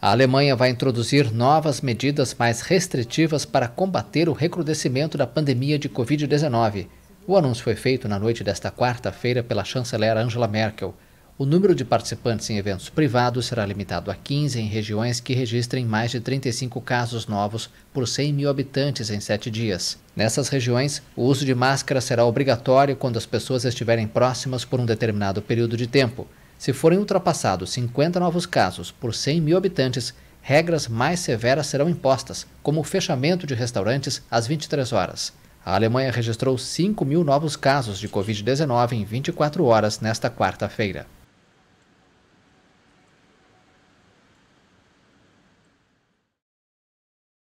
A Alemanha vai introduzir novas medidas mais restritivas para combater o recrudescimento da pandemia de Covid-19. O anúncio foi feito na noite desta quarta-feira pela chanceler Angela Merkel. O número de participantes em eventos privados será limitado a 15 em regiões que registrem mais de 35 casos novos por 100 mil habitantes em sete dias. Nessas regiões, o uso de máscara será obrigatório quando as pessoas estiverem próximas por um determinado período de tempo. Se forem ultrapassados 50 novos casos por 100 mil habitantes, regras mais severas serão impostas, como o fechamento de restaurantes às 23 horas. A Alemanha registrou 5 mil novos casos de Covid-19 em 24 horas nesta quarta-feira.